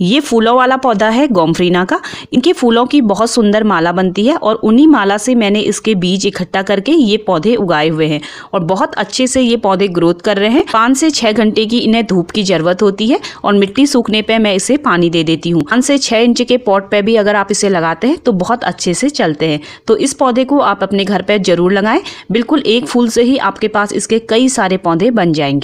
ये फूलों वाला पौधा है गोमफ्रीना का इनके फूलों की बहुत सुंदर माला बनती है और उन्हीं माला से मैंने इसके बीज इकट्ठा करके ये पौधे उगाए हुए हैं और बहुत अच्छे से ये पौधे ग्रोथ कर रहे हैं पाँच से छः घंटे की इन्हें धूप की जरूरत होती है और मिट्टी सूखने पर मैं इसे पानी दे देती हूँ पाँच से छः इंच के पॉट पर भी अगर आप इसे लगाते हैं तो बहुत अच्छे से चलते हैं तो इस पौधे को आप अपने घर पर जरूर लगाएं बिल्कुल एक फूल से ही आपके पास इसके कई सारे पौधे बन जाएंगे